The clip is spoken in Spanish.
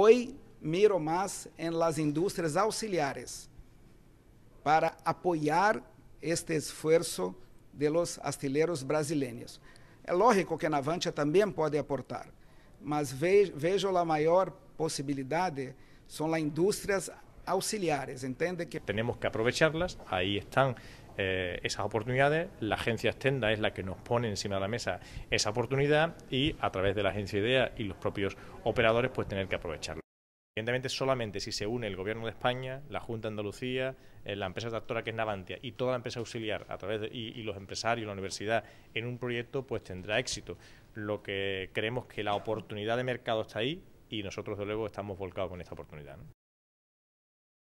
Hoy miro mais em las indústrias auxiliares para apoiar este esforço de los astileros brasileiros. É lógico que a Navantia também pode aportar, mas vejo a maior possibilidade são as indústrias auxiliares, entende que temos que aprovecharlas. Aí estão Eh, esas oportunidades, la agencia extenda es la que nos pone encima de la mesa esa oportunidad y a través de la agencia idea y los propios operadores pues tener que aprovecharla. Evidentemente, solamente si se une el Gobierno de España, la Junta de Andalucía, eh, la empresa tractora que es Navantia y toda la empresa auxiliar a través y, los empresarios, la universidad, en un proyecto, pues tendrá éxito. Lo que creemos que la oportunidad de mercado está ahí y nosotros, de luego, estamos volcados con esta oportunidad.